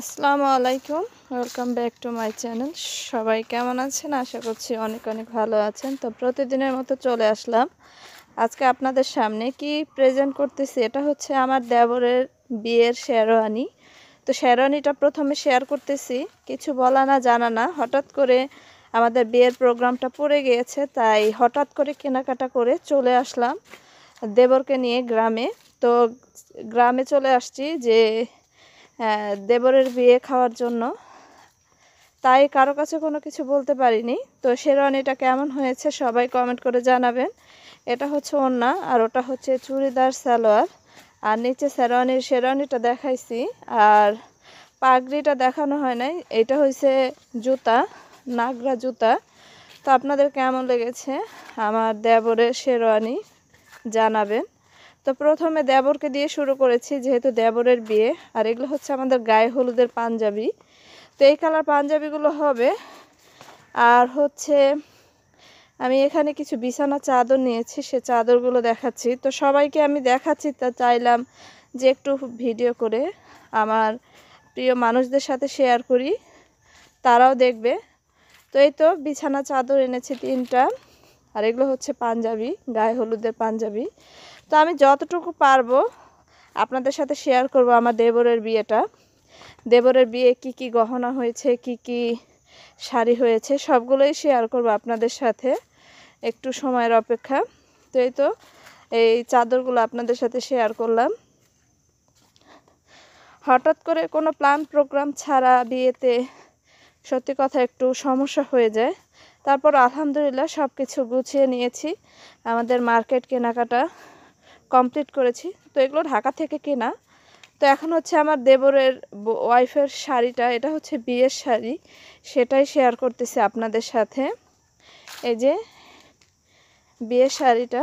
আসসালামু আলাইকুম welcome back to my channel সবাই কেমন আছেন আশা করছি অনেক অনেক ভালো আছেন তো প্রতিদিনের মতো চলে আসলাম আজকে আপনাদের সামনে কি প্রেজেন্ট করতেছি এটা হচ্ছে আমার দেবরের বিয়ের শেরওয়ানি তো শেরওয়ানিটা প্রথমে শেয়ার করতেছি কিছু বলা না জানা না হঠাৎ করে আমাদের বিয়ের প্রোগ্রামটা পড়ে গিয়েছে তাই হঠাৎ করে কেনাকাটা করে চলে আসলাম দেবরকে নিয়ে গ্রামে তো গ্রামে চলে আসছি যে হ্যাঁ, দেবরের বিয়ে খাওয়ার জন্য তাই কারো কাছে কোনো কিছু বলতে পারিনি তো শেরওয়ানিটা কেমন হয়েছে সবাই কমেন্ট করে জানাবেন এটা হচ্ছে ওন্না আর ওটা হচ্ছে চুড়িদার সালোয়ার আর নিচে শেরওয়ানির শেরওয়ানিটা দেখাইছি আর পাগড়িটা দেখানো হয় নাই এটা হয়েছে জুতা নাগরা জুতা তো আপনাদের কেমন লেগেছে আমার দেবরের শেরওয়ানি জানাবেন তো প্রথমে দেবরকে দিয়ে শুরু করেছি যেহেতু দেবরের বিয়ে আর এগুলো হচ্ছে আমাদের গায়ে হলুদের পাঞ্জাবি তো এই কালার পাঞ্জাবিগুলো হবে আর হচ্ছে আমি এখানে কিছু বিছানা চাদর নিয়েছি সে চাদরগুলো দেখাচ্ছি তো সবাইকে আমি দেখাচ্ছি তা চাইলাম যে একটু ভিডিও করে আমার প্রিয় মানুষদের সাথে শেয়ার করি তারাও দেখবে তো এই তো বিছানা চাদর এনেছি তিনটা আর এগুলো হচ্ছে পাঞ্জাবি গায়ে হলুদের পাঞ্জাবি তো আমি যতটুকু পারবো আপনাদের সাথে শেয়ার করব আমার দেবরের বিয়েটা দেবরের বিয়ে কি কি গহনা হয়েছে কি কি শাড়ি হয়েছে সবগুলোই শেয়ার করব আপনাদের সাথে একটু সময়ের অপেক্ষা তো এই তো এই চাদরগুলো আপনাদের সাথে শেয়ার করলাম হঠাৎ করে কোনো প্ল্যান প্রোগ্রাম ছাড়া বিয়েতে সত্যি কথা একটু সমস্যা হয়ে যায় তারপর আলহামদুলিল্লাহ সব কিছু গুছিয়ে নিয়েছি আমাদের মার্কেট কেনাকাটা কমপ্লিট করেছি তো এগুলো ঢাকা থেকে কেনা তো এখন হচ্ছে আমার দেবরের ওয়াইফের শাড়িটা এটা হচ্ছে বিয়ের শাড়ি সেটাই শেয়ার করতেছি আপনাদের সাথে এই যে বিয়ের শাড়িটা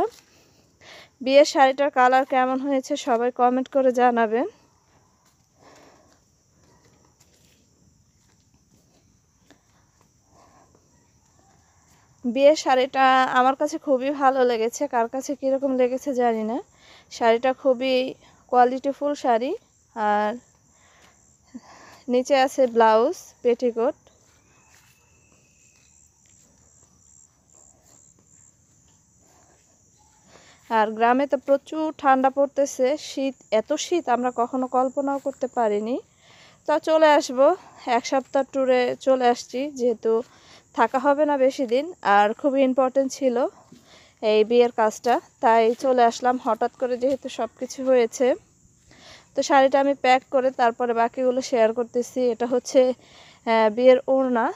বিয়ের শাড়িটার কালার কেমন হয়েছে সবাই কমেন্ট করে জানাবেন বিয়ের শাড়িটা আমার কাছে খুবই ভালো লেগেছে কার কাছে কীরকম লেগেছে জানি না শাড়িটা খুবই কোয়ালিটিফুল শাড়ি আর নিচে আছে ব্লাউজ পেটিকোট আর গ্রামে তো প্রচুর ঠান্ডা পড়তেছে শীত এত শীত আমরা কখনো কল্পনাও করতে পারিনি তা চলে আসব এক সপ্তাহ ট্যুরে চলে আসছি যেহেতু থাকা হবে না বেশি দিন আর খুবই ইম্পর্টেন্ট ছিল এই বিয়ের কাজটা তাই চলে আসলাম হঠাৎ করে যেহেতু সব কিছু হয়েছে তো শাড়িটা আমি প্যাক করে তারপরে বাকিগুলো শেয়ার করতেছি এটা হচ্ছে বিয়ের ওড়না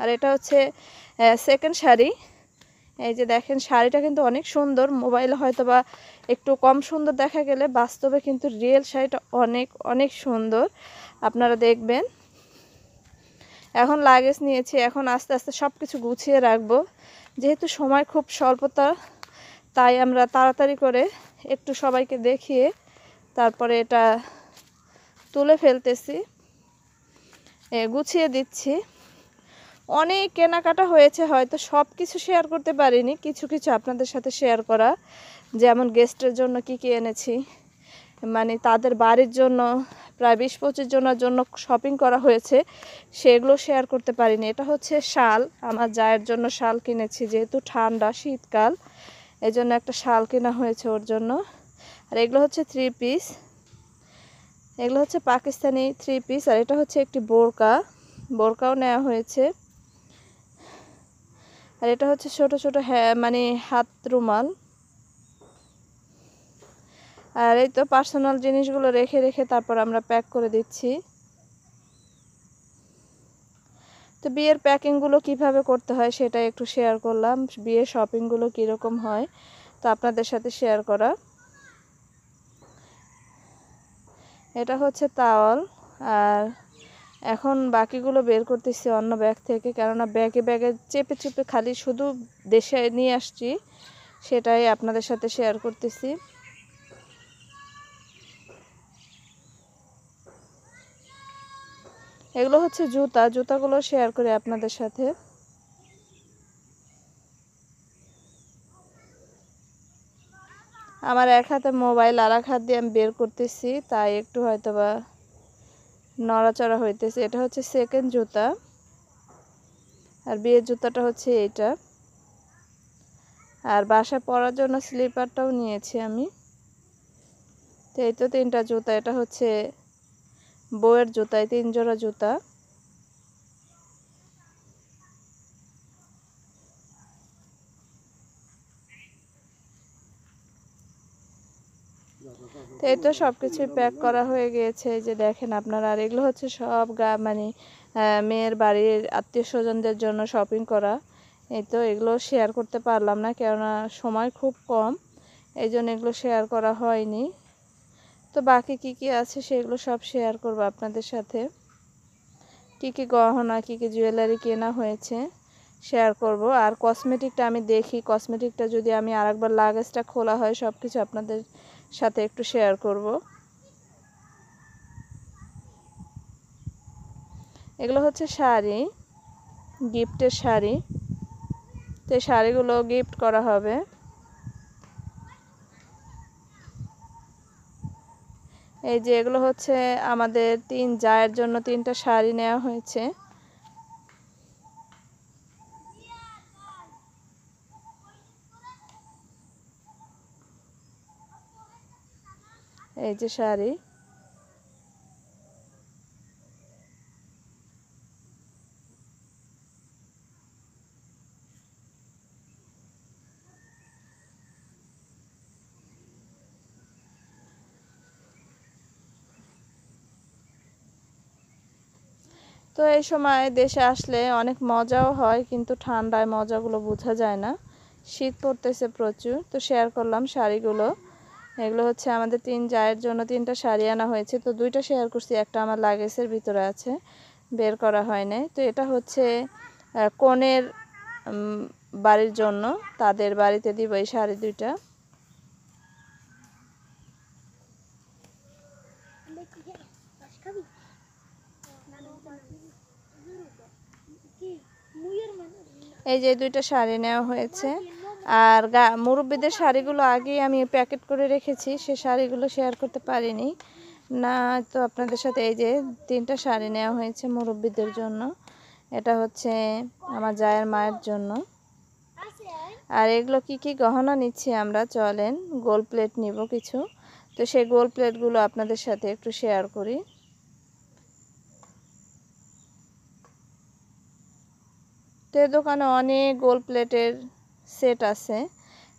আর এটা হচ্ছে সেকেন্ড শাড়ি এই যে দেখেন শাড়িটা কিন্তু অনেক সুন্দর মোবাইলে হয়তো বা একটু কম সুন্দর দেখা গেলে বাস্তবে কিন্তু রিয়েল শাড়িটা অনেক অনেক সুন্দর আপনারা দেখবেন এখন লাগেজ নিয়েছি এখন আস্তে আস্তে সব কিছু গুছিয়ে রাখবো যেহেতু সময় খুব স্বল্পতা তাই আমরা তাড়াতাড়ি করে একটু সবাইকে দেখিয়ে তারপরে এটা তুলে ফেলতেছি গুছিয়ে দিচ্ছি অনেক কেনাকাটা হয়েছে হয়তো সব কিছু শেয়ার করতে পারিনি কিছু কিছু আপনাদের সাথে শেয়ার করা যেমন গেস্টের জন্য কি কী এনেছি মানে তাদের বাড়ির জন্য প্রায় বিশ পঁচিশ জনের জন্য শপিং করা হয়েছে সেগুলো শেয়ার করতে পারিনি এটা হচ্ছে শাল আমার জায়ের জন্য শাল কিনেছি যেহেতু ঠান্ডা শীতকাল এই জন্য একটা শাল কেনা হয়েছে ওর জন্য আর এগুলো হচ্ছে থ্রি পিস এগুলো হচ্ছে পাকিস্তানি থ্রি পিস আর এটা হচ্ছে একটি বোরকা বোরকাও নেওয়া হয়েছে আর এটা হচ্ছে ছোট ছোট মানে হাত রুমাল আর এই তো পার্সোনাল জিনিসগুলো রেখে রেখে তারপর আমরা প্যাক করে দিচ্ছি তো বিয়ের প্যাকিংগুলো কিভাবে করতে হয় সেটা একটু শেয়ার করলাম বিয়ের শপিংগুলো কীরকম হয় তো আপনাদের সাথে শেয়ার করা এটা হচ্ছে তাওয়াল আর এখন বাকিগুলো বের করতেছি অন্য ব্যাগ থেকে কেননা ব্যাগে ব্যাগে চেপে চেপে খালি শুধু দেশে নিয়ে আসছি সেটাই আপনাদের সাথে শেয়ার করতেছি এগুলো হচ্ছে জুতা জুতাগুলো শেয়ার করি আপনাদের সাথে আমার এক হাতে মোবাইল আর এক হাত দিয়ে আমি বের করতেছি তাই একটু হয়তো বা নড়াচড়া হইতেছে এটা হচ্ছে সেকেন্ড জুতা আর বিয়ের জুতাটা হচ্ছে এইটা আর বাসায় পরার জন্য স্লিপারটাও নিয়েছি আমি তো এই তো তিনটা জুতা এটা হচ্ছে বউয়ের জুতায় তিন জোড়া জুতা এই তো সব কিছুই প্যাক করা হয়ে গিয়েছে যে দেখেন আপনারা আর এগুলো হচ্ছে সব গা মানে মেয়ের বাড়ির আত্মীয় স্বজনদের জন্য শপিং করা এই তো এগুলো শেয়ার করতে পারলাম না কেননা সময় খুব কম এই জন্য এগুলো শেয়ার করা হয়নি তো বাকি কি কি আছে সেগুলো সব শেয়ার করব আপনাদের সাথে কি কি গহনা কি কি জুয়েলারি কেনা হয়েছে শেয়ার করব আর কসমেটিকটা আমি দেখি কসমেটিকটা যদি আমি আরেকবার লাগেজটা খোলা হয় সব কিছু আপনাদের সাথে একটু শেয়ার করব এগুলো হচ্ছে শাড়ি গিফটের শাড়ি তো শাড়িগুলো গিফট করা হবে এই যে এগুলো হচ্ছে আমাদের তিন জায়ের জন্য তিনটা শাড়ি নেওয়া হয়েছে এই যে শাড়ি তো এই সময় দেশে আসলে অনেক মজাও হয় কিন্তু ঠান্ডায় মজাগুলো বোঝা যায় না শীত পড়তেছে প্রচুর তো শেয়ার করলাম শাড়িগুলো এগুলো হচ্ছে আমাদের তিন জায়ের জন্য তিনটা শাড়ি আনা হয়েছে তো দুইটা শেয়ার করছি একটা আমার লাগেজের ভিতরে আছে বের করা হয় নাই তো এটা হচ্ছে কনের বাড়ির জন্য তাদের বাড়িতে দিব এই শাড়ি দুইটা এই যে দুইটা শাড়ি নেওয়া হয়েছে আর গা মুরব্বীদের শাড়িগুলো আগেই আমি প্যাকেট করে রেখেছি সে শাড়িগুলো শেয়ার করতে পারিনি না তো আপনাদের সাথে এই যে তিনটা শাড়ি নেওয়া হয়েছে মুরব্বীদের জন্য এটা হচ্ছে আমার জায়ের মায়ের জন্য আর এগুলো কি কি গহনা নিচ্ছি আমরা চলেন গোল প্লেট নিব কিছু তো সেই গোল প্লেটগুলো আপনাদের সাথে একটু শেয়ার করি তো দোকানে অনেক গোল প্লেটের সেট আছে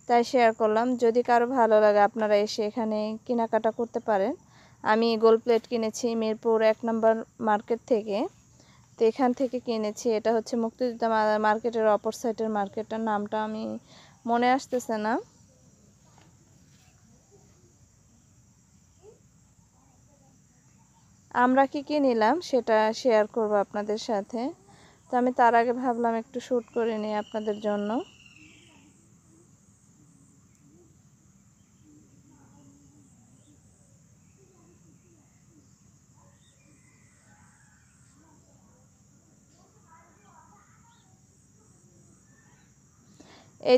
তাই শেয়ার করলাম যদি কারো ভালো লাগে আপনারা এসে এখানে কেনাকাটা করতে পারেন আমি গোল প্লেট কিনেছি মিরপুর এক নম্বর মার্কেট থেকে তো এখান থেকে কিনেছি এটা হচ্ছে মুক্তিযোদ্ধা মার্কেটের অপর সাইডের মার্কেটটার নামটা আমি মনে আসতেছে না আমরা কি কি নিলাম সেটা শেয়ার করব আপনাদের সাথে তো আমি তার আগে ভাবলাম একটু শ্যুট করে নিই আপনাদের জন্য এই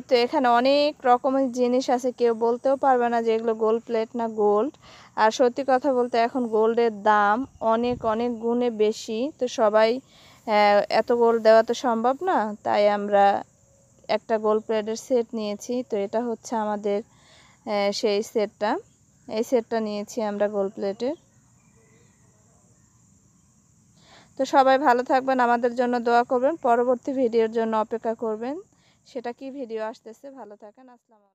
তো এখানে অনেক রকমের জিনিস আছে কেউ বলতেও পারবে না যে এগুলো গোল্ড প্লেট না গোল্ড আর সত্যি কথা বলতে এখন গোল্ডের দাম অনেক অনেক গুণে বেশি তো সবাই হ্যাঁ, এত গোল দেওয়া তো সম্ভব না তাই আমরা একটা গোল প্লেটের সেট নিয়েছি তো এটা হচ্ছে আমাদের হ্যাঁ, সেই সেটটা এই সেটটা নিয়েছি আমরা গোল প্লেটের তো সবাই ভালো থাকবেন আমাদের জন্য দোয়া করবেন পরবর্তী ভিডিওর জন্য অপেক্ষা করবেন সেটা কি ভিডিও আসতেছে ভালো থাকেন আসসালাম